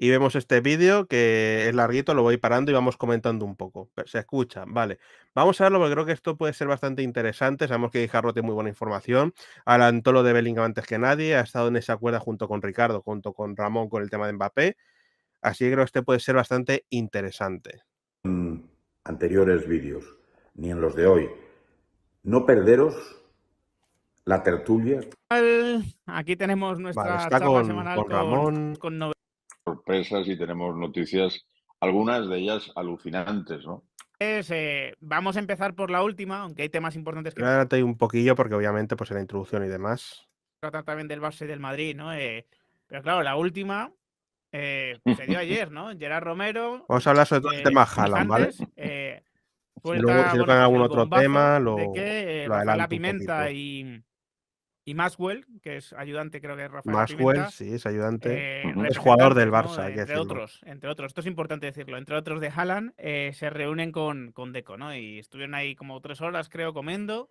y vemos este vídeo que es larguito, lo voy parando y vamos comentando un poco. Se escucha, vale. Vamos a verlo porque creo que esto puede ser bastante interesante. Sabemos que Gijarro tiene muy buena información. al lo de Bellingham antes que nadie. Ha estado en esa cuerda junto con Ricardo, junto con Ramón con el tema de Mbappé. Así que creo que este puede ser bastante interesante. anteriores vídeos, ni en los de hoy. No perderos la tertulia. Aquí tenemos nuestra semanal con Ramón sorpresas y tenemos noticias, algunas de ellas alucinantes, ¿no? Eh, vamos a empezar por la última, aunque hay temas importantes que... Adelante un poquillo porque obviamente pues en la introducción y demás. Tratar también del base del Madrid, ¿no? Eh, pero claro, la última eh, se dio ayer, ¿no? Gerard Romero... Vamos a hablar sobre todo el tema Haaland, ¿vale? si luego, si pues, algún otro tema, lo, la pimenta y, y Maswell, que es ayudante, creo que es Rafael. Maswell, sí, es ayudante. Eh, es jugador del Barça, entre otros, entre otros. Esto es importante decirlo. Entre otros de Haaland, eh, se reúnen con, con Deco, ¿no? Y estuvieron ahí como tres horas, creo, comiendo.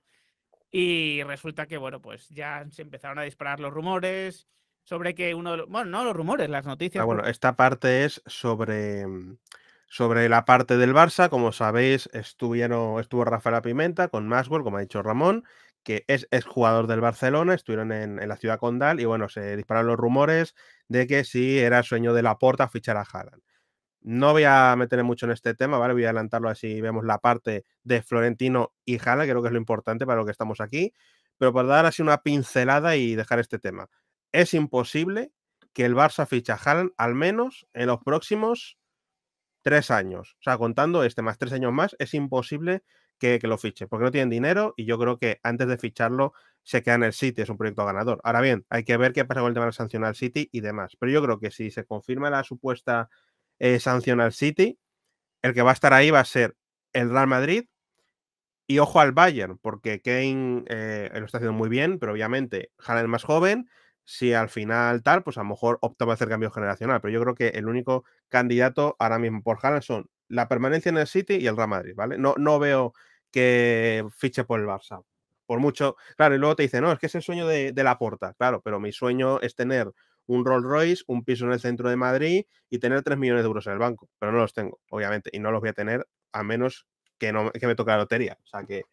Y resulta que, bueno, pues ya se empezaron a disparar los rumores sobre que uno Bueno, no los rumores, las noticias. Ah, bueno, esta parte es sobre. Sobre la parte del Barça, como sabéis, estuvieron, estuvo Rafael Pimenta con Maswell, como ha dicho Ramón, que es, jugador del Barcelona, estuvieron en, la ciudad condal y bueno, se dispararon los rumores de que sí era el sueño de la fichar a Haaland. No voy a meterme mucho en este tema, ¿vale? Voy a adelantarlo así vemos la parte de Florentino y Haaland, creo que es lo importante para lo que estamos aquí, pero para dar así una pincelada y dejar este tema. Es imposible que el Barça ficha a Haaland al menos en los próximos tres años. O sea, contando este más tres años más, es imposible que, lo fiche, porque no tienen dinero y yo creo que antes de ficharlo se queda en el City, es un proyecto ganador. Ahora bien, hay que ver qué pasa con el tema de sancionar al City y demás. Pero yo creo que si se confirma la supuesta eh, sanción al City, el que va a estar ahí va a ser el Real Madrid y ojo al Bayern, porque Kane eh, lo está haciendo muy bien, pero obviamente Haaland es más joven, si al final tal, pues a lo mejor opta por hacer cambio generacional. Pero yo creo que el único candidato ahora mismo por Haaland son la permanencia en el City y el Real Madrid, ¿vale? No, no veo que fiche por el Barça. Por mucho, claro, y luego te dice no, es que es el sueño de, la porta, claro, pero mi sueño es tener un Rolls Royce, un piso en el centro de Madrid y tener 3 millones de euros en el banco, pero no los tengo, obviamente, y no los voy a tener a menos que, no, que me toque la lotería. O sea que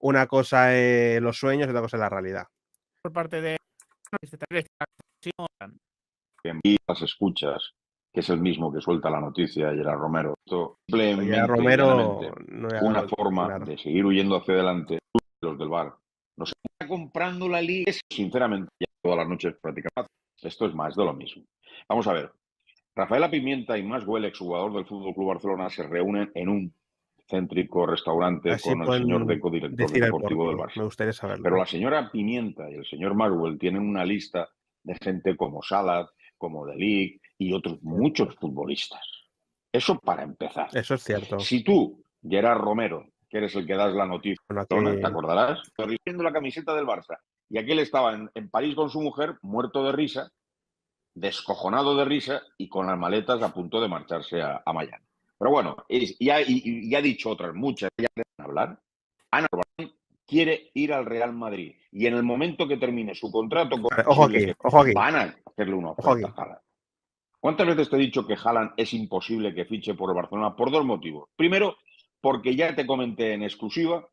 una cosa es los sueños y otra cosa es la realidad por parte de que envía que escuchas, que es el mismo que suelta la noticia y era Romero. Esto una forma de seguir huyendo hacia adelante los del bar. Nos está comprando la liga, sinceramente, ya todas las noches prácticamente. Esto es más de lo mismo. Vamos a ver. Rafaela Pimienta y Más Maswell, jugador del Fútbol Club Barcelona, se reúnen en un céntrico, restaurante con el señor de deportivo del Barça. Pero la señora Pimienta y el señor Marwell tienen una lista de gente como Salat, como Delic y otros muchos futbolistas. Eso para empezar. Eso es cierto. Si tú, Gerard Romero, que eres el que das la noticia, ¿te acordarás? Corrigiendo pues la camiseta del Barça. Y aquel estaba en, París con su mujer, muerto de risa, descojonado de risa y con las maletas a punto de marcharse a, a Miami. Pero bueno, ya y, ha, dicho otras muchas, ya hablar. Ana quiere ir al Real Madrid y en el momento que termine su contrato con ojo aquí, ojo aquí. van a hacerle una a Haaland. ¿Cuántas veces te he dicho que Haaland es imposible que fiche por Barcelona? Por dos motivos. Primero, porque ya te comenté en exclusiva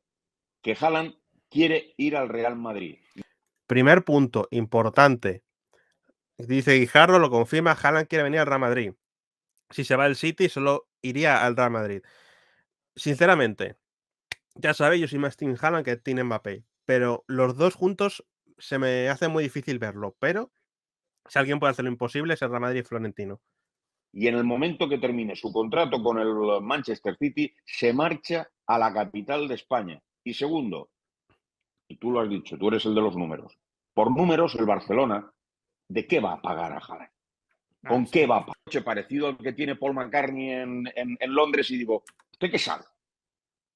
que Haaland quiere ir al Real Madrid. Primer punto, importante. Dice Guijardo, lo confirma, Haaland quiere venir al Real Madrid. Si se va al City, solo iría al Real Madrid. Sinceramente, ya sabéis, yo soy más Tim Haaland que Tim Mbappé, pero los dos juntos se me hace muy difícil verlo, pero si alguien puede hacer lo imposible es el Real Madrid Florentino. Y en el momento que termine su contrato con el Manchester City, se marcha a la capital de España. Y segundo, y tú lo has dicho, tú eres el de los números. Por números, el Barcelona, ¿de qué va a pagar a Haaland? con ah, qué va, parecido al que tiene Paul McCartney en, Londres y digo, ¿usted qué sabe?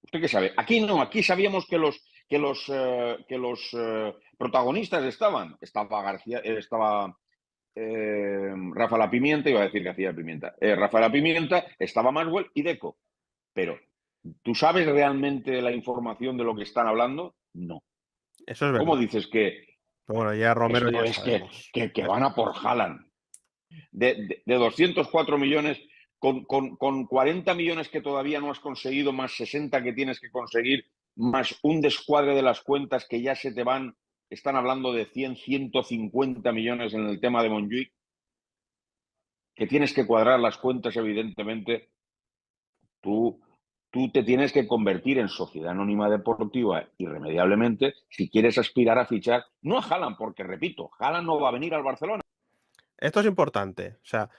¿Usted qué sabe? Aquí no, aquí sabíamos que los, que los, eh, que los eh, protagonistas estaban. Estaba García, eh, estaba Rafa La Pimienta, iba a decir García La Pimienta. Rafa La Pimienta, estaba Manuel y Deco. Pero, ¿tú sabes realmente la información de lo que están hablando? No. Eso es verdad. ¿Cómo dices que... Bueno, ya Romero... Ya es que, van a por Haaland de, 204 millones, con, con, 40 millones que todavía no has conseguido, más 60 que tienes que conseguir, más un descuadre de las cuentas que ya se te van, están hablando de 100, 150 millones en el tema de Monjuic, que tienes que cuadrar las cuentas, evidentemente, tú, tú te tienes que convertir en sociedad anónima deportiva irremediablemente si quieres aspirar a fichar, no a Haaland, porque repito, Haaland no va a venir al Barcelona. Esto es importante. O sea,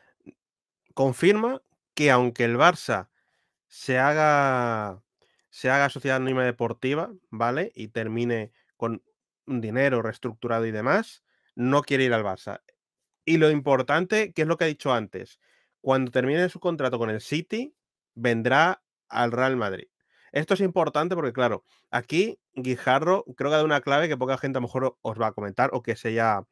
confirma que aunque el Barça se haga, se haga sociedad anónima deportiva, ¿vale? Y termine con dinero reestructurado y demás, no quiere ir al Barça. Y lo importante, que es lo que he dicho antes, cuando termine su contrato con el City, vendrá al Real Madrid. Esto es importante porque, claro, aquí Guijarro creo que ha dado una clave que poca gente a lo mejor os va a comentar o que sea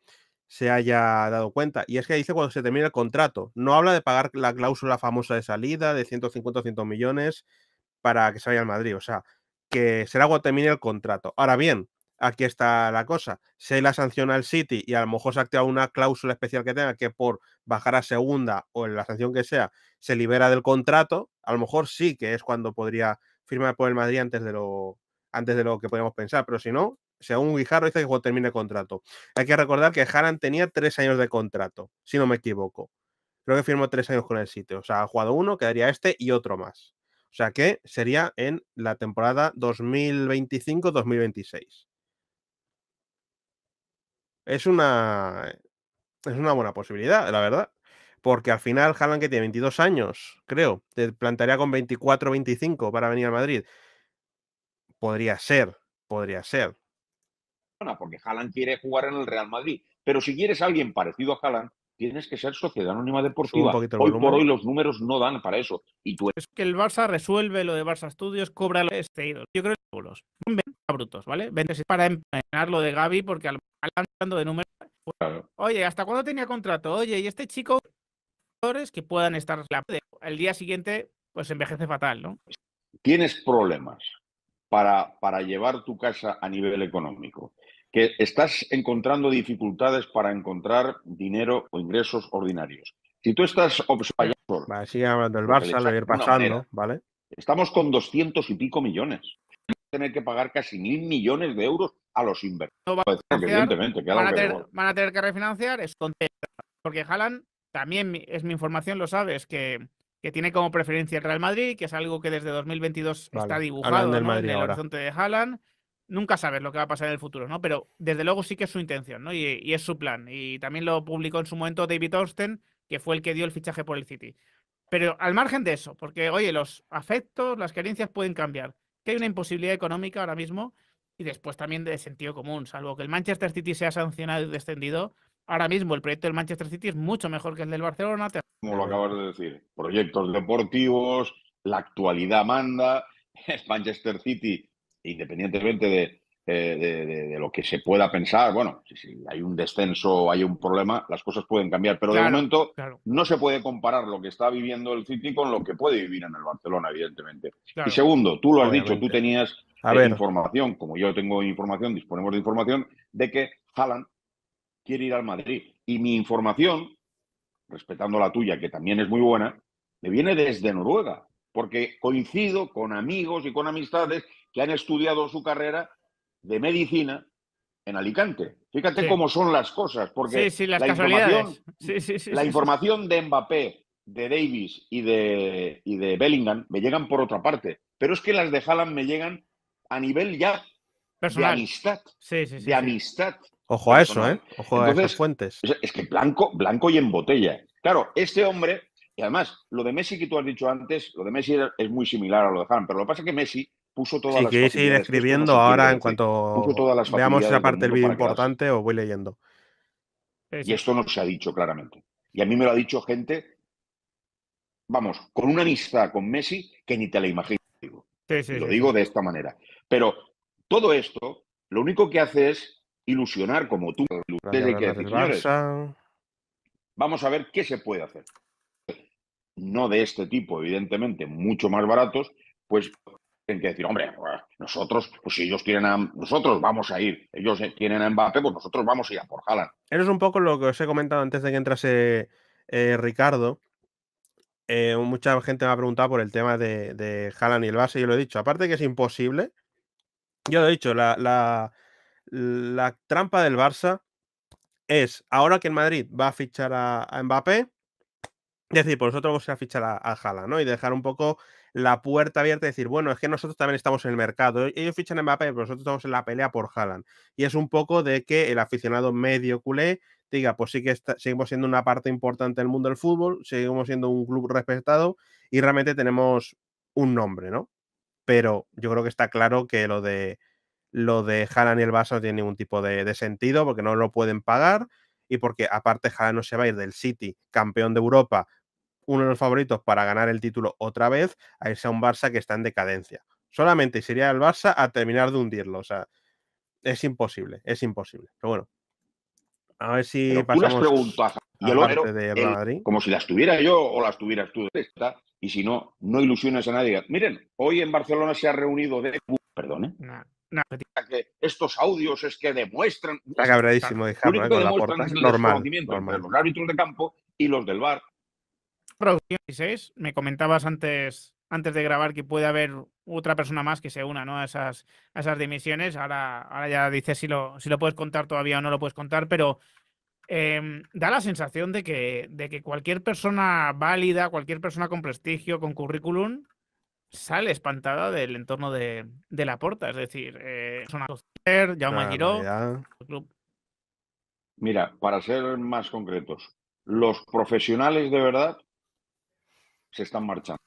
se haya dado cuenta. Y es que dice cuando se termine el contrato. No habla de pagar la cláusula famosa de salida de 150 o 100 millones para que se vaya al Madrid. O sea, que será cuando termine el contrato. Ahora bien, aquí está la cosa. Si la sanción al City y a lo mejor se activa una cláusula especial que tenga que por bajar a segunda o en la sanción que sea, se libera del contrato, a lo mejor sí que es cuando podría firmar por el Madrid antes de lo, antes de lo que podemos pensar. Pero si no, según un Guijarro dice este que cuando termine el contrato. Hay que recordar que Harlan tenía tres años de contrato, si no me equivoco. Creo que firmó tres años con el sitio. O sea, ha jugado uno, quedaría este y otro más. O sea que sería en la temporada 2025-2026. Es una, es una buena posibilidad, la verdad. Porque al final Harlan que tiene 22 años, creo, te plantaría con 24 25 para venir a Madrid. Podría ser, podría ser porque Haaland quiere jugar en el Real Madrid. Pero si quieres alguien parecido a Haaland, tienes que ser sociedad anónima deportiva. Hoy por hoy los números no dan para eso. Y tú... Es que el Barça resuelve lo de Barça Studios, cobra los este ídolo. Yo creo que los brutos, ¿vale? Vendes para empeñar lo de Gaby porque al hablando de números. Pues, oye, ¿hasta cuándo tenía contrato? Oye, y este chico que puedan estar el día siguiente pues envejece fatal, ¿no? Tienes problemas para, para llevar tu casa a nivel económico que estás encontrando dificultades para encontrar dinero o ingresos ordinarios. Si tú estás observando... Vale, el Barça, ir pasando, ¿vale? Estamos con 200 y pico millones. tener que pagar casi mil millones de euros a los inversores. van, a pues, tener, que refinanciar, es contento. Porque Halan también es mi información, lo sabes, que, tiene como preferencia el Real Madrid, que es algo que desde 2022 está dibujado en el horizonte de Haaland nunca sabes lo que va a pasar en el futuro, ¿no? Pero desde luego sí que es su intención, ¿no? Y, es su plan. Y también lo publicó en su momento David Austin, que fue el que dio el fichaje por el City. Pero al margen de eso, porque oye, los afectos, las carencias pueden cambiar. Que hay una imposibilidad económica ahora mismo y después también de sentido común, salvo que el Manchester City sea sancionado y descendido. Ahora mismo el proyecto del Manchester City es mucho mejor que el del Barcelona. Como lo acabas de decir, proyectos deportivos, la actualidad manda, es Manchester City independientemente eh, de, de, lo que se pueda pensar, bueno, si, hay un descenso hay un problema, las cosas pueden cambiar, pero de momento no se puede comparar lo que está viviendo el City con lo que puede vivir en el Barcelona, evidentemente. Y segundo, tú lo has dicho, tú tenías eh, información, como yo tengo información, disponemos de información, de que Haaland quiere ir al Madrid. Y mi información, respetando la tuya, que también es muy buena, me viene desde Noruega, porque coincido con amigos y con amistades que han estudiado su carrera de medicina en Alicante. Fíjate cómo son las cosas, porque sí, sí, las la, información, la información de Mbappé, de Davis y de, de Bellingham me llegan por otra parte, pero es que las de Haaland me llegan a nivel ya Personal. de amistad, Sí sí sí. de amistad. Ojo a eso, ¿eh? Ojo a esas fuentes. Es que blanco, blanco y en botella. Claro, este hombre, y además, lo de Messi que tú has dicho antes, lo de Messi es muy similar a lo de Haaland, pero lo que pasa es que Messi puso todas ir escribiendo ahora en cuanto veamos esa parte del vídeo importante o voy leyendo. Y esto no se ha dicho claramente. Y a mí me lo ha dicho gente, vamos, con una amistad con Messi que ni te la imagino. lo digo de esta manera. Pero todo esto, lo único que hace es ilusionar como tú. que vamos a ver qué se puede hacer. No de este tipo, evidentemente, mucho más baratos, pues tienen que decir, hombre, nosotros, pues si ellos tienen a nosotros vamos a ir, ellos eh, tienen a Mbappé, pues nosotros vamos a ir a por Haaland. Eso es un poco lo que os he comentado antes de que entrase eh, Ricardo. Eh, mucha gente me ha preguntado por el tema de, de y el base, yo lo he dicho. Aparte que es imposible, yo lo he dicho, la, trampa del Barça es ahora que en Madrid va a fichar a, Mbappé, decir, por pues nosotros vamos a fichar a, a ¿no? Y dejar un poco la puerta abierta y decir, bueno, es que nosotros también estamos en el mercado. E-, ellos fichan en Mbappé, pero nosotros estamos en la pelea por Haaland. Y es un poco de que el aficionado medio culé diga, pues sí que seguimos siendo una parte importante del mundo del fútbol, seguimos siendo un club respetado y realmente tenemos un nombre, ¿no? Pero yo creo que está claro que lo de lo de Haaland y el Barça no tiene ningún tipo de, de sentido porque no lo pueden pagar y porque aparte Haaland no se va a ir del City, campeón de Europa, uno de los favoritos para ganar el título otra vez a sea un Barça que está en decadencia. Solamente sería el Barça a terminar de hundirlo. O sea, es imposible, es imposible. Pero bueno, a ver si pasamos. preguntas. Yo de como si las tuviera yo o las tuvieras tú. y si no, no ilusiones a nadie. Miren, hoy en Barcelona se ha reunido de. eh. Que estos audios es que demuestran. Está cabradísimo dejarlo. único con la porta. Normal, normal. Los árbitros de campo y los del bar producción, 16, Me comentabas antes, antes de grabar que puede haber otra persona más que se una a, esas, a esas dimisiones. Ahora, ahora ya dices si lo, si lo puedes contar todavía o no lo puedes contar, pero em, da la sensación de que, de que cualquier persona válida, cualquier persona con prestigio, con currículum, sale espantada del entorno de, la puerta. Es decir, eh, una Jaume Ya Giró. Club. Mira, para ser más concretos, los profesionales de verdad se están marchando.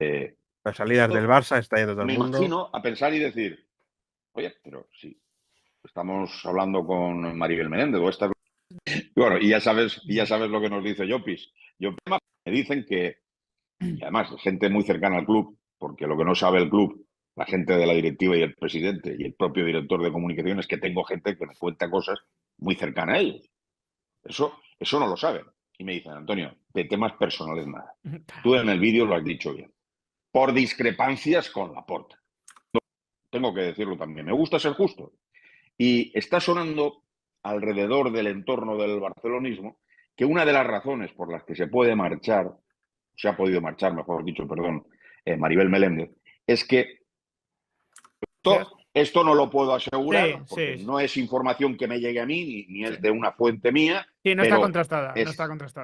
Eh, Las salidas del Barça está yendo todo el mundo. a pensar y decir, oye, pero sí, estamos hablando con Maribel Menéndez Bueno, y ya sabes, y ya sabes lo que nos dice Jopis yo me dicen que, además, gente muy cercana al club, porque lo que no sabe el club, la gente de la directiva y el presidente y el propio director de comunicaciones, que tengo gente que me cuenta cosas muy cercana a ellos. Eso, eso no lo saben y me dicen, Antonio, de temas personales nada. Tú en el vídeo lo has dicho bien. Por discrepancias con la porta. tengo que decirlo también. Me gusta ser justo. Y está sonando alrededor del entorno del barcelonismo que una de las razones por las que se puede marchar, se ha podido marchar, mejor dicho, perdón, eh, Maribel Meléndez, es que esto no lo puedo asegurar, no es información que me llegue a mí, ni, es de una fuente mía. Sí, no está contrastada,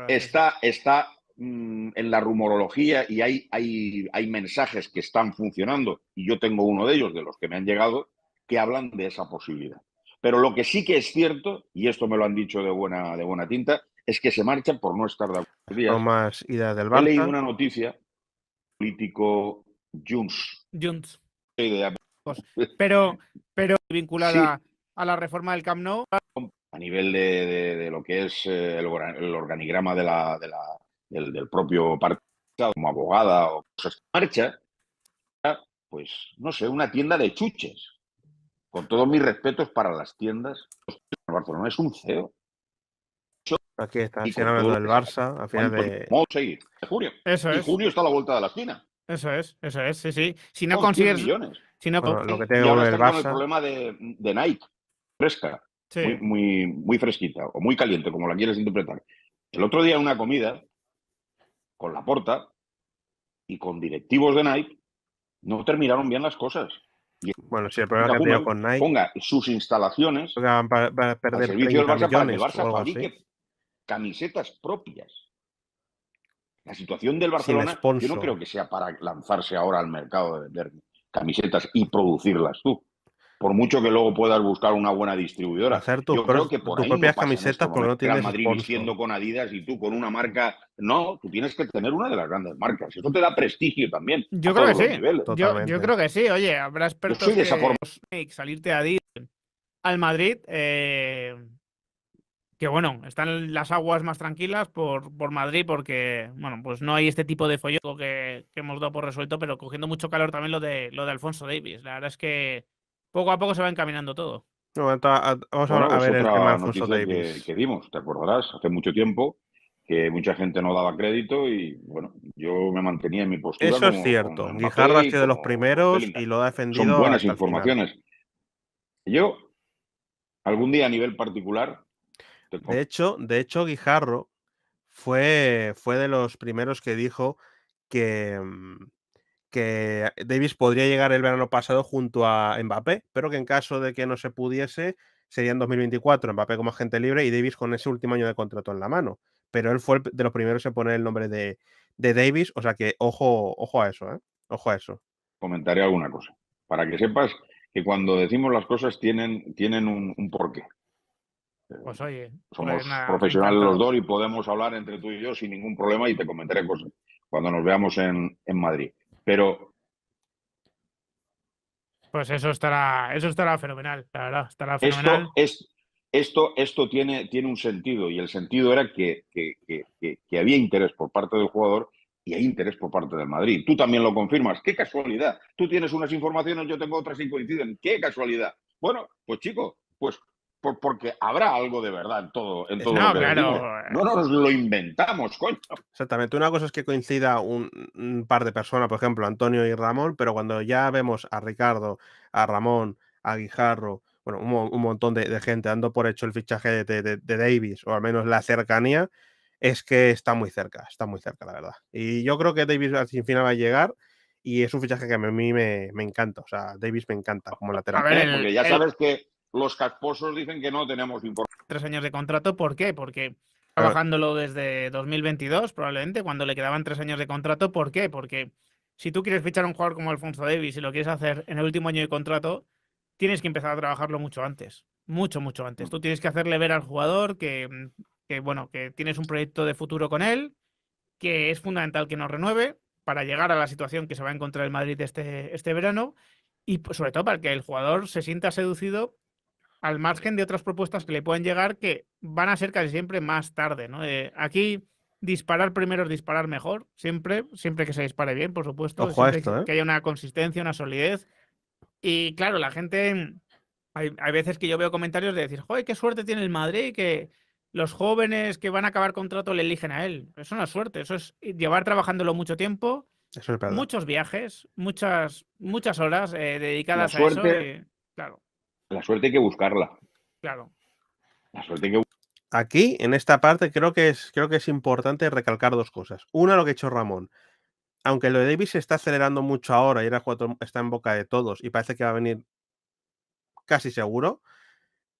está Está, mm, en la rumorología y hay, hay, hay mensajes que están funcionando, y yo tengo uno de ellos, de los que me han llegado, que hablan de esa posibilidad. Pero lo que sí que es cierto, y esto me lo han dicho de buena, de buena tinta, es que se marchan por no estar de acuerdo. No más ida del He leído una noticia, político Junts. Junts pero, pero vinculada a la reforma del Camp Nou. A nivel de, lo que es eh, el, organigrama de del, propio partido, como abogada o cosas en marcha, pues no sé, una tienda de chuches. Con todos mis respetos para las tiendas, Barcelona es un CEO. Aquí está, el del Barça, a finales de... está la vuelta de la esquina. Eso es, eso es, sí, sí. Si no, consigues. Millones. Si no lo que tengo y ahora está con el problema de, Nike, fresca, muy, muy, muy fresquita o muy caliente, como la quieres interpretar. El otro día, en una comida con la porta y con directivos de Nike, no terminaron bien las cosas. bueno, si el problema que tenido con Nike. Ponga sus instalaciones para, perder servicio Barça camisetas propias la situación del Barcelona, yo no creo que sea para lanzarse ahora al mercado de vender camisetas y producirlas tú. Por mucho que luego puedas buscar una buena distribuidora. Hacer yo creo que por tus propias este camisetas porque no tienes. Madrid con Adidas y tú con una marca. No, tú tienes que tener una de las grandes marcas. Eso te da prestigio también. Yo creo que sí. Yo, creo que sí. Oye, habrá expertos. Salirte a Adidas. Al Madrid. Eh que bueno, están las aguas más tranquilas por, Madrid porque, bueno, pues no hay este tipo de follón que, hemos dado por resuelto, pero cogiendo mucho calor también lo de, lo de Alfonso Davis. La verdad es que poco a poco se va encaminando todo. vamos a, ver el tema de Alfonso Davis. Que, dimos, te acordarás, hace mucho tiempo que mucha gente no daba crédito y, bueno, yo me mantenía en mi postura. Eso es cierto. Guijarro ha sido de los primeros y lo ha defendido. Son buenas informaciones. Yo, algún día a nivel particular, de hecho, de hecho, Guijarro fue, fue de los primeros que dijo que, mm, que Davis podría llegar el verano pasado junto a Mbappé, pero que en caso de que no se pudiese, sería en 2024, Mbappé como agente libre y Davis con ese último año de contrato en la mano. Pero él fue de los primeros en poner el nombre de, Davis, o sea que ojo, ojo a eso, ¿eh? Ojo a eso. Comentaré alguna cosa, para que sepas que cuando decimos las cosas tienen, tienen un porqué. Pues pues somos profesionales los dos y podemos hablar entre tú y yo sin ningún problema y te comentaré cosas cuando nos veamos en, en Madrid. Pero. Pues eso estará, eso estará fenomenal, la verdad, estará fenomenal. Esto, es, esto, esto tiene, tiene un sentido y el sentido era que, que, que había interés por parte del jugador y hay interés por parte del Madrid. Tú también lo confirmas. ¡Qué casualidad! Tú tienes unas informaciones, yo tengo otras y coinciden. ¡Qué casualidad! Bueno, pues chico, pues porque habrá algo de verdad en todo, en todo no, lo claro. No nos lo inventamos, coño. Exactamente. Una cosa es que coincida un, par de personas, por ejemplo, Antonio y Ramón, pero cuando ya vemos a Ricardo, a Ramón, a Guijarro, bueno, un, montón de, gente dando por hecho el fichaje de, Davis, o al menos la cercanía, es que está muy cerca, está muy cerca, la verdad. Y yo creo que Davis al final va a llegar y es un fichaje que a mí me, me encanta. O sea, Davis me encanta como lateral. Ver, eh, porque ya sabes que los casposos dicen que no tenemos importancia. Tres años de contrato, ¿por qué? Porque trabajándolo desde 2022, probablemente, cuando le quedaban tres años de contrato, ¿por qué? Porque si tú quieres fichar a un jugador como Alfonso Davis y lo quieres hacer en el último año de contrato, tienes que empezar a trabajarlo mucho antes, mucho, mucho antes. Tú mm. tienes que hacerle ver al jugador que, bueno, que tienes un proyecto de futuro con él, que es fundamental que nos renueve para llegar a la situación que se va a encontrar el Madrid este, este verano y pues, sobre todo para que el jugador se sienta seducido al margen de otras propuestas que le pueden llegar que van a ser casi siempre más tarde. ¿no? Eh, aquí disparar primero es disparar mejor, siempre, siempre que se dispare bien, por supuesto, Ojo ¿eh? que haya una consistencia, una solidez. Y claro, la gente, hay, veces que yo veo comentarios de decir, joder, qué suerte tiene el Madrid que los jóvenes que van a acabar contrato le eligen a él. Eso no es suerte, eso es llevar trabajándolo mucho tiempo, muchos viajes, muchas, muchas horas eh, dedicadas a eso. claro. La suerte hay que buscarla. Claro. La suerte Aquí, en esta parte, creo que, es, creo que es importante recalcar dos cosas. Una, lo que ha hecho Ramón. Aunque lo de Davis se está acelerando mucho ahora y era está en boca de todos y parece que va a venir casi seguro,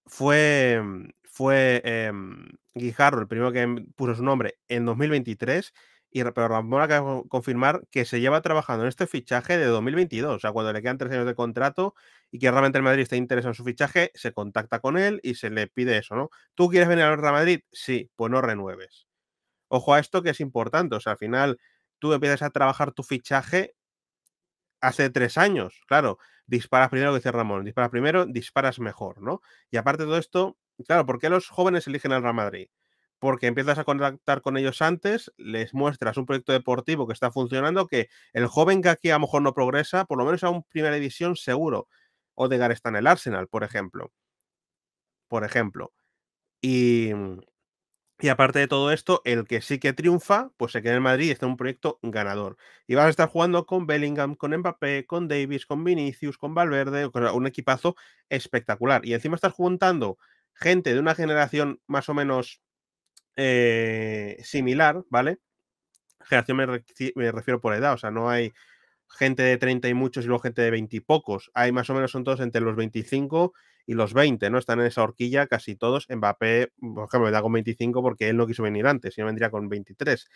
fue, fue em, Guijarro el primero que em, puso su nombre en 2023 y pero Ramón acaba de confirmar que se lleva trabajando en este fichaje de 2022, o sea, cuando le quedan tres años de contrato y que realmente el Madrid está interesado en su fichaje, se contacta con él y se le pide eso, ¿no? ¿Tú quieres venir al Real Madrid? Sí, pues no renueves. Ojo a esto que es importante, o sea, al final tú empiezas a trabajar tu fichaje hace tres años, claro, disparas primero, que dice Ramón, disparas primero, disparas mejor, ¿no? Y aparte de todo esto, claro, ¿por qué los jóvenes eligen al Real Madrid? porque empiezas a contactar con ellos antes, les muestras un proyecto deportivo que está funcionando, que el joven que aquí a lo mejor no progresa, por lo menos a una primera edición seguro. Odegar está en el Arsenal, por ejemplo. Por ejemplo. Y, mm, y aparte de todo esto, el que sí que triunfa, pues se queda en Madrid y está en un proyecto ganador. Y vas a estar jugando con Bellingham, con Mbappé, con Davis, con Vinicius, con Valverde, un equipazo espectacular. Y encima estás juntando gente de una generación más o menos eh, similar, ¿vale? Generación me, refiero por edad, o sea, no hay gente de 30 y muchos y luego gente de 20 y pocos. Hay más o menos son todos entre los 25 y los 20, ¿no? Están en esa horquilla casi todos. Mbappé, por ejemplo, me da con 25 porque él no quiso venir antes, sino vendría con 23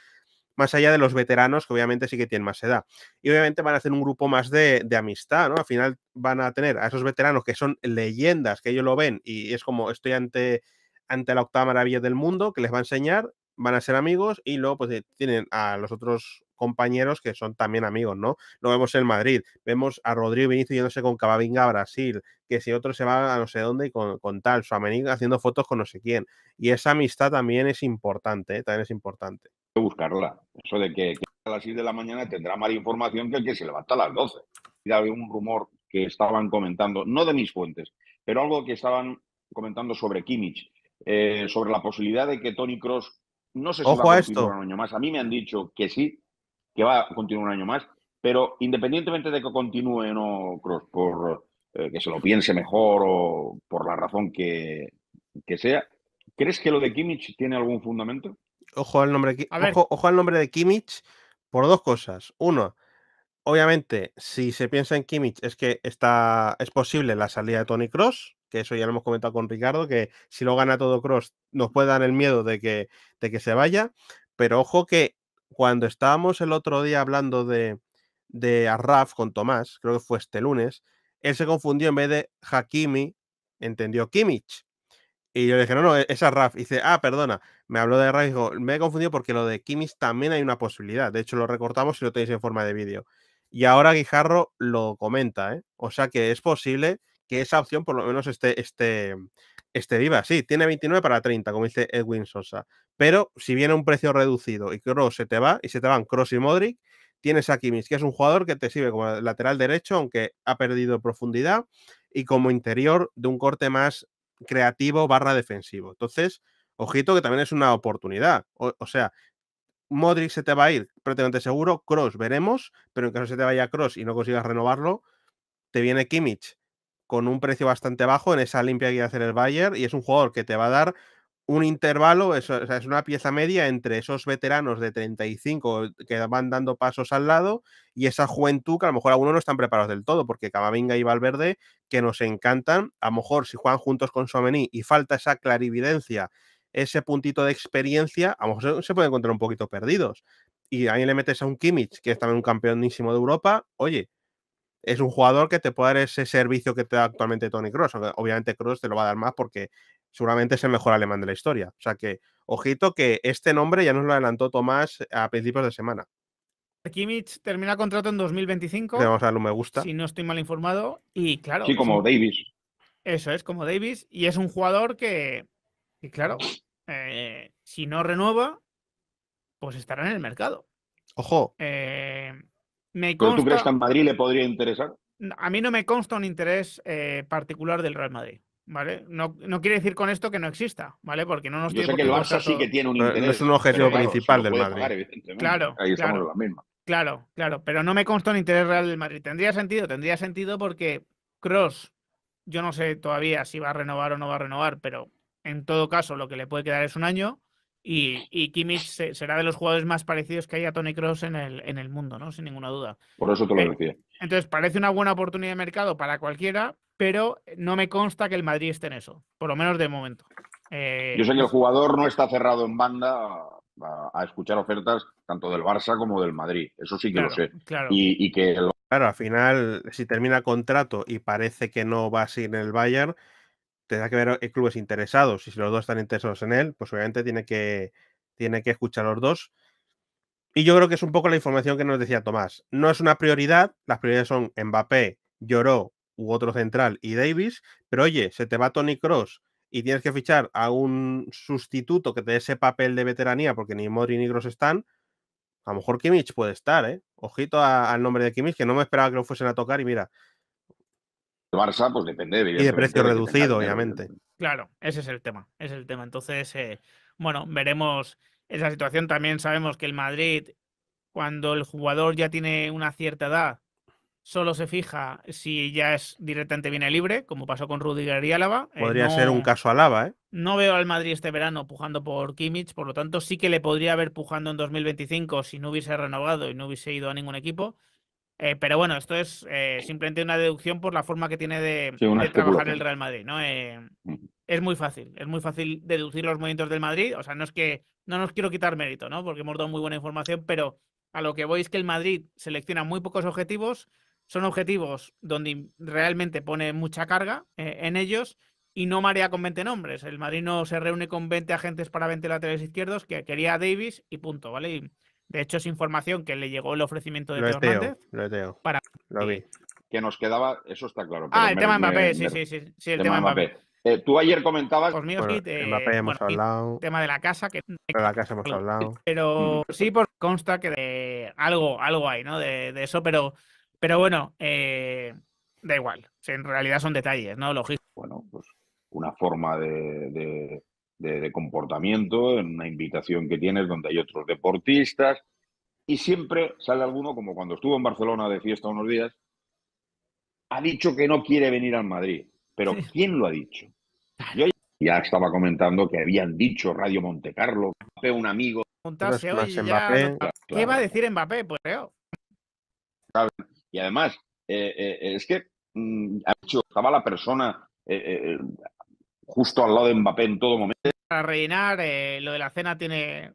más allá de los veteranos que obviamente sí que tienen más edad. Y obviamente van a hacer un grupo más de, de, amistad, ¿no? Al final van a tener a esos veteranos que son leyendas, que ellos lo ven y es como estoy ante ante la octava maravilla del mundo que les va a enseñar, van a ser amigos y luego pues eh, tienen a los otros compañeros que son también amigos, ¿no? Lo vemos en Madrid, vemos a Rodrigo Vinicius yéndose con Cavavinga a Brasil, que si otro se va a no sé dónde y con, con tal, Suamení haciendo fotos con no sé quién. Y esa amistad también es importante, ¿eh? también es importante. que Buscarla, eso de que, a las 6 de la mañana tendrá más información que el que se levanta a las 12. Y había un rumor que estaban comentando, no de mis fuentes, pero algo que estaban comentando sobre Kimmich, eh, sobre la posibilidad de que Tony Cross no se si va a continuar un año más. A mí me han dicho que sí, que va a continuar un año más, pero independientemente de que continúe o no Cross, por eh, que se lo piense mejor o por la razón que, sea, ¿crees que lo de Kimmich tiene algún fundamento? Ojo al nombre, de, ojo, nombre de Kimmich por dos cosas. Uno, obviamente, si se piensa en Kimmich, es que está, es posible la salida de Tony Cross que eso ya lo hemos comentado con Ricardo, que si lo gana todo Cross nos puede dar el miedo de que, de que se vaya, pero ojo que cuando estábamos el otro día hablando de, de Arraf con Tomás, creo que fue este lunes, él se confundió en vez de Hakimi, entendió Kimmich. Y yo le dije, no, no, e, es Arraf. Y dice, ah, perdona, me habló de Arraf y me he confundido porque lo de Kimmich también hay una posibilidad. De hecho, lo recortamos y lo tenéis en forma de vídeo. Y ahora Guijarro lo comenta, ¿eh? O sea que es posible que esa opción por lo menos esté, viva. Sí, tiene 29 para 30, como dice Edwin Sosa. Pero si viene un precio reducido y Cross se te va, y se te van Cross y Modric, tienes a Kimmich, que es un jugador que te sirve como lateral derecho, aunque ha perdido profundidad, y como interior de un corte más creativo barra defensivo. Entonces, ojito que también es una oportunidad. O, sea, Modric se te va a ir prácticamente seguro, Cross veremos, pero en caso se te vaya Cross y no consigas renovarlo, te viene Kimmich con un precio bastante bajo en esa limpia que iba a hacer el Bayer y es un jugador que te va a dar un intervalo, es, una pieza media entre esos veteranos de 35 que van dando pasos al lado y esa juventud que a lo mejor algunos no están preparados del todo, porque Camavinga y Valverde, que nos encantan, a lo mejor si juegan juntos con Somení y falta esa clarividencia, ese puntito de experiencia, a lo mejor se pueden encontrar un poquito perdidos. Y ahí le metes a un Kimmich, que es también un campeonísimo de Europa, oye, es un jugador que te puede dar ese servicio que te da actualmente Tony Cross. Obviamente Cross te lo va a dar más porque seguramente es el mejor alemán de la historia. O sea que, ojito que este nombre ya nos lo adelantó Tomás a principios de semana. Kimmich termina contrato en 2025. vamos a me gusta. Si no estoy mal informado. Y claro. Sí, como Davis. Eso es, como Davis. Y es un jugador que, claro, eh, si no renueva, pues estará en el mercado. Ojo. Eh, me consta... tú crees que a Madrid le podría interesar? A mí no me consta un interés eh, particular del Real Madrid. ¿Vale? No, quiere decir con esto que no exista, ¿vale? Porque no nos Yo sé que el Barça sí que tiene un interés. es un objetivo principal del Madrid. claro, claro, la misma. Claro, claro, pero no me consta un interés real del Madrid. Tendría sentido, tendría sentido porque Cross, yo no sé todavía si va a renovar o no va a renovar, pero en todo caso lo que le puede quedar es un año. Y, y Kimmich será de los jugadores más parecidos que hay a Tony Cross en el, en el mundo, ¿no? Sin ninguna duda. Por eso te lo eh, decía. Entonces, parece una buena oportunidad de mercado para cualquiera, pero no me consta que el Madrid esté en eso, por lo menos de momento. Eh, Yo sé que el jugador no está cerrado en banda a, escuchar ofertas tanto del Barça como del Madrid. Eso sí que lo sé. Claro. Y, que Claro, al final, si termina contrato y parece que no va sin el Bayern, tendrá que ver eh, clubes interesados. Y si los dos están interesados en él, pues obviamente tiene que, tiene que escuchar a los dos. Y yo creo que es un poco la información que nos decía Tomás. No es una prioridad, las prioridades son Mbappé, Lloró u otro central y Davis, pero oye, se te va Tony Cross y tienes que fichar a un sustituto que te dé ese papel de veteranía porque ni Mori ni Cross están, a lo mejor Kimmich puede estar, ¿eh? Ojito al nombre de Kimmich, que no me esperaba que lo fuesen a tocar y mira, Barça, pues depende. Y de precio reducido, obviamente. Claro, ese es el tema. es el tema. Entonces, eh, bueno, veremos esa situación. También sabemos que el Madrid, cuando el jugador ya tiene una cierta edad, solo se fija si ya es directamente viene libre, como pasó con Rudiger y Álava. Eh, podría ser un caso Álava, ¿eh? No veo al Madrid este verano pujando por Kimmich, por lo tanto sí que le podría haber pujado en 2025 si no hubiese renovado y no hubiese ido a ningún equipo. Eh, pero bueno, esto es eh, simplemente una deducción por la forma que tiene de, trabajar el Real Madrid, ¿no? Eh, mm. es muy fácil, es muy fácil deducir los movimientos del Madrid. O sea, no es que no nos quiero quitar mérito, ¿no? Porque hemos dado muy buena información, pero a lo que voy es que el Madrid selecciona muy pocos objetivos, son objetivos donde realmente pone mucha carga en ellos y no marea con 20 nombres. El Madrid no se reúne con 20 agentes para 20 laterales izquierdos, que quería Davis y punto, ¿vale? De hecho, es información que le llegó el ofrecimiento de lo Lo vi. Que nos quedaba, eso está claro. Ah, el tema Mbappé, sí, sí, sí, el tema, eh, tú ayer comentabas. Pues Mbappé hemos hablado. tema de la casa. Que... Pero la casa hemos hablado. Pero mm. sí, por consta que de algo, algo hay, ¿no? De, eso, pero, pero bueno, eh, da igual. en realidad son detalles, ¿no? lógico Bueno, pues una forma de de, comportamiento, en una invitación que tienes donde hay otros deportistas, y siempre sale alguno, como cuando estuvo en Barcelona de fiesta unos días, ha dicho que no quiere venir al Madrid. Pero ¿quién lo ha dicho? Yo ya estaba comentando que habían dicho Radio Montecarlo, un amigo. ¿Qué va a decir Mbappé? Pues creo. Y además, eh, eh, es que mm, ha dicho, estaba la persona, eh, justo al lado de Mbappé en todo momento. Para rellenar, eh, lo de la cena tiene.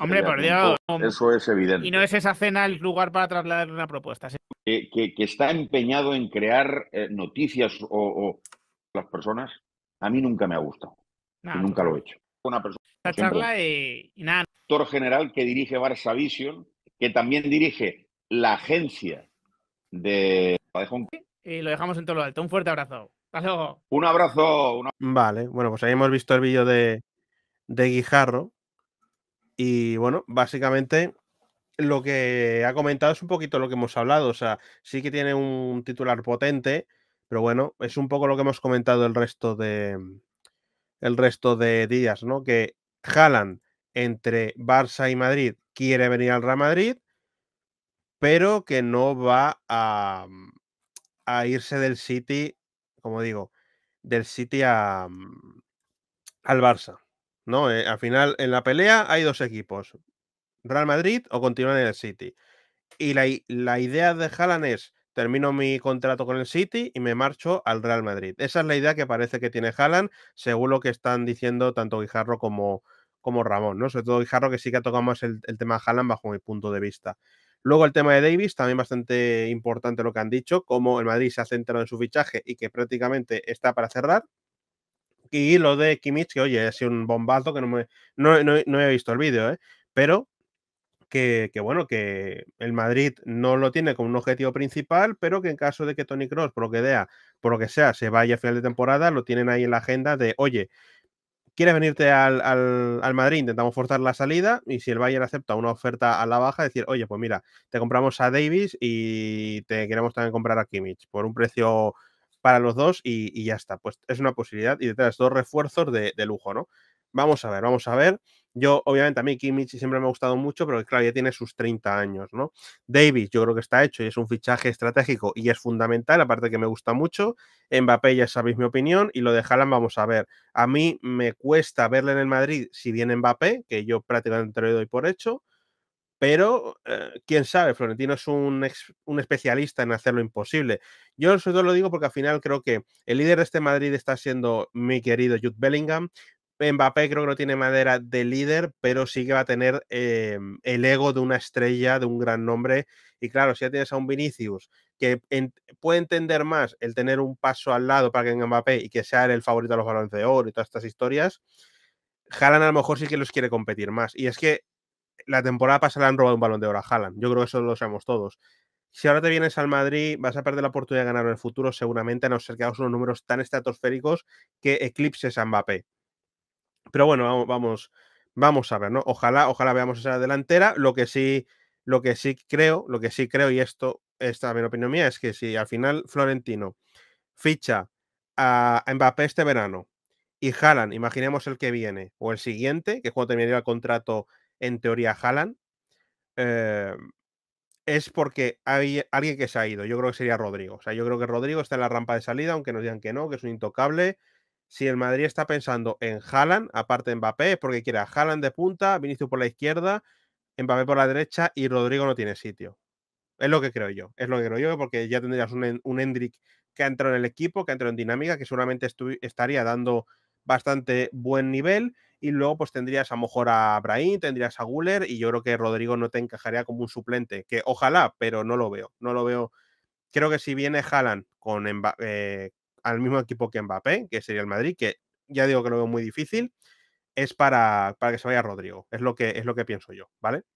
Hombre, por Dios. Eso es evidente. Y no es esa cena el lugar para trasladar una propuesta. Que, está empeñado en crear eh, noticias o, las personas, a mí nunca me ha gustado. nunca lo he hecho. Una persona. Esta charla y, nada. director general que dirige Barça Vision, que también dirige la agencia de, lo dejamos en todo lo alto. Un fuerte abrazo. Un abrazo. Vale, bueno, pues ahí hemos visto el vídeo de, de Guijarro. Y bueno, básicamente lo que ha comentado es un poquito lo que hemos hablado. O sea, sí que tiene un titular potente, pero bueno, es un poco lo que hemos comentado el resto de el resto de días, ¿no? Que Haaland entre Barça y Madrid quiere venir al Real Madrid, pero que no va a, a irse del City como digo, del City mm, al Barça. ¿no? Eh, al final, en la pelea hay dos equipos, Real Madrid o continúan en el City. Y la, idea de Haaland es, termino mi contrato con el City y me marcho al Real Madrid. Esa es la idea que parece que tiene Haaland, según lo que están diciendo tanto Guijarro como, como Ramón, ¿no? Sobre todo Guijarro, que sí que ha tocado más el, el tema de Haaland bajo mi punto de vista. Luego el tema de Davis, también bastante importante lo que han dicho, como el Madrid se ha centrado en su fichaje y que prácticamente está para cerrar. Y lo de Kimmich, que oye, ha sido un bombazo que no, me, no, he visto el vídeo, ¿eh? pero que, bueno, que el Madrid no lo tiene como un objetivo principal, pero que en caso de que Tony Cross, por lo que, por lo que sea, se vaya a final de temporada, lo tienen ahí en la agenda de, oye, ¿Quieres venirte al, Madrid? Intentamos forzar la salida y si el Bayern acepta una oferta a la baja, decir, oye, pues mira, te compramos a Davis y te queremos también comprar a Kimmich por un precio para los dos y, ya está. Pues es una posibilidad y detrás dos refuerzos de, de lujo, ¿no? Vamos a ver, vamos a ver. Yo, obviamente, a mí Kimmich siempre me ha gustado mucho, pero claro, ya tiene sus 30 años, ¿no? Davis, yo creo que está hecho y es un fichaje estratégico y es fundamental, aparte que me gusta mucho. Mbappé, ya sabéis mi opinión, y lo de Haaland vamos a ver. A mí me cuesta verle en el Madrid si viene Mbappé, que yo prácticamente lo doy por hecho, pero eh, quién sabe, Florentino es un, especialista en hacer lo imposible. Yo sobre todo lo digo porque al final creo que el líder de este Madrid está siendo mi querido Jude Bellingham, Mbappé creo que no tiene madera de líder, pero sí que va a tener em, el ego de una estrella, de un gran nombre. Y claro, si ya tienes a un Vinicius que puede entender más el tener un paso al lado para que en Mbappé y que sea el favorito a los balones de oro y todas estas historias, Jalan a lo mejor sí que los quiere competir más. Y es que la temporada pasada han robado un balón de oro a Haaland. Yo creo que eso lo sabemos todos. Si ahora te vienes al Madrid, vas a perder la oportunidad de ganar en el futuro, seguramente, a no ser que hagas unos números tan estratosféricos que eclipses a Mbappé. Pero bueno, vamos, vamos a ver, ¿no? Ojalá, ojalá veamos esa delantera. Lo que sí, lo que sí creo, lo que sí creo, y esto es mi opinión mía, es que si al final Florentino ficha a Mbappé este verano y Jalan imaginemos el que viene, o el siguiente, que es cuando terminaría el contrato, en teoría, Jalan eh, es porque hay alguien que se ha ido. Yo creo que sería Rodrigo. O sea, yo creo que Rodrigo está en la rampa de salida, aunque nos digan que no, que es un intocable, si el Madrid está pensando en Haaland, aparte de Mbappé, es porque quiere a Haaland de punta, Vinicius por la izquierda, Mbappé por la derecha y Rodrigo no tiene sitio. Es lo que creo yo, es lo que creo yo, porque ya tendrías un, un que ha entrado en el equipo, que ha entrado en dinámica, que seguramente estaría dando bastante buen nivel. Y luego, pues tendrías a lo mejor a Brahim, tendrías a Guller, y yo creo que Rodrigo no te encajaría como un suplente, que ojalá, pero no lo veo, no lo veo. Creo que si viene Haaland con, eh, al mismo equipo que Mbappé, que sería el Madrid, que ya digo que lo veo muy difícil, es para, para que se vaya Rodrigo. Es lo que, es lo que pienso yo, ¿vale?